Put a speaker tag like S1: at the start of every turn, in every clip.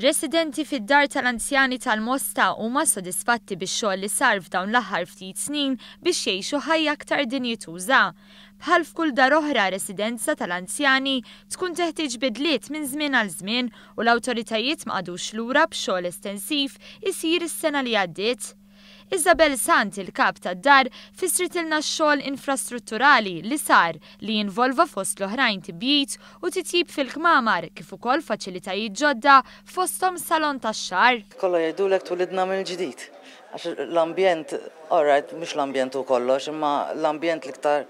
S1: Residenti fid-dar tal-anzjani tal-Mosta huma sodisfatti bix-xogħol li sar f'dawn l-aħħar ftit snin biex jgħixu ħajja aktar jituża. Bħal f'kull dar oħra residenza tal-anzjani tkun teħtieġ bidliet minn żmien għal żmien u l-awtoritajiet ma qadux lura b'xogħol estensiv isir is-sena li għaddiet Isabel Sant il-kap tad dar fissrit il xogħol infrastrutturali li sar li jinvolva fost l-oħrajn tibjit u titjib fil-kmamar kif ukoll faċilitajiet ġodda fostom salon tax-xar. Kollha lek tulidna mill-ġdid. Għax l-ambjent, orrajt, mhux l-ambjent u kollox, imma l-ambjent liktar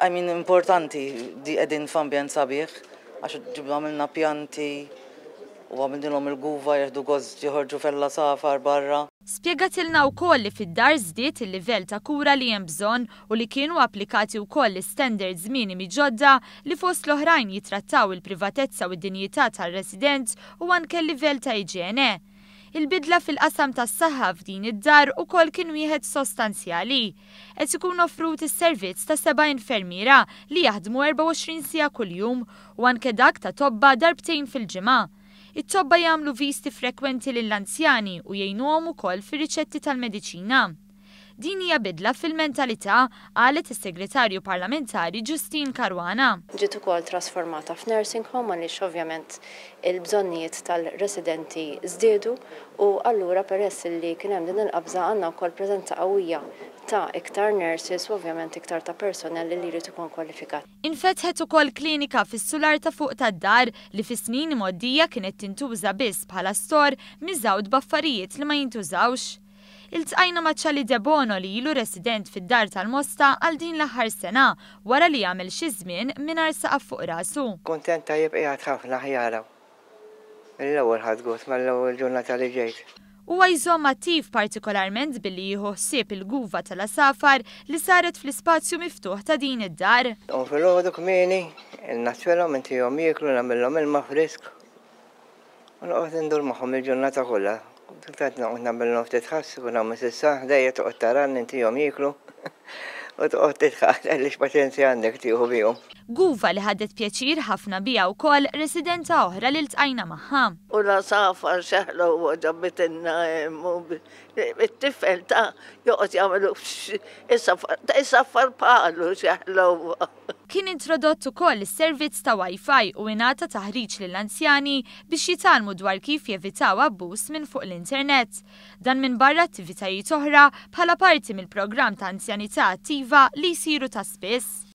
S1: I mean, importanti di edin f'ambjent sabiħ, għax ġibna minna pjanti, u għamildilom il-guva jihdu għoz
S2: ġiħorġu fella safar barra.
S1: Spiegatilna u koll li fid-dar zdiet il-livell ta' kura li jembżon u li kienu applikati u koll standards minimi ġodda li fost l-oħrajn jitrattaw il-privatezza u id-dinjità tal-resident u anke level ta' iġene il-bidla fil-qasam tas saħħa f'din id-dar u kol kien wieħed sostanzjali. Qed ikun offrut is-servizz ta' seba' infermiera li jaħdmu 24 sija kuljum u anke dak ta' tobba darbtejn fil-ġimgħa it-tobba jagħmlu visti frekwenti lill-anzjani u jgħinuhom ukoll fir-riċetti tal-mediċina. Din hija bidla fil-mentalità għalet is-segretarju parlamentari Ġustin Karwana.
S2: Ġiet ukoll trasformata f'nursing home għaliex ovvjament il-bżonnijiet tal-residenti żdiedu u allura peress li kien hemm din il-qabża għandna wkoll preżenza qawwija ta' iktar nurses u ovvjament iktar ta' personel li jrid ikun kwalifikat.
S1: Infetħet ukoll klinika fis-sular ta' fuq tad-dar li fis-snin moddija kienet tintuża biss bħala stor miżawd baffarijiet li ma jintużawx. Il-tqajna maċċali Debono li ilu resident fid-dar tal-Mosta għal din l-aħħar sena wara li jagħmel xi żmien mingħajr saqaf fuq rasu.
S2: Kuntenta tajjeb ħafna ħjaraw. L-ewwel ħadd gost mal-ewwel ġurnata li ġejt
S1: u għajżom attiv partikolarment billi jħossib il-guva tal-asafar li saret fl-spazju miftuħ ta' din id-dar.
S2: Un fil-ħodu kmini, il-nazjonal menti jom jiklu namillom il-mafrisk. Un għod ndur maħom il-ġurnata kolla. Tiktat naqt namillom ftit ħass, u namil sissa, dajja tuqt taran inti jom jiklu u toqgħod titħaħda li x'paċenzja għandek tiħu bihom.
S1: Guva li ħaddet pjaċir ħafna bija u kol residenza oħra li l-tajna magħha. U la safar xaħlu u
S2: ġabbit it-tifel ta' joqgħod jgħamlu is-saffar palu xeħla
S1: kien introdott ukoll is-servizz ta' Wi-Fi u ingħata taħriġ lill anzjani biex jitalmu dwar kif jevitaw abbuż minn fuq l-internet. Dan minn barra attivitajiet oħra bħala parti mill-programm ta' anzjanità attiva li jsiru ta' spiss.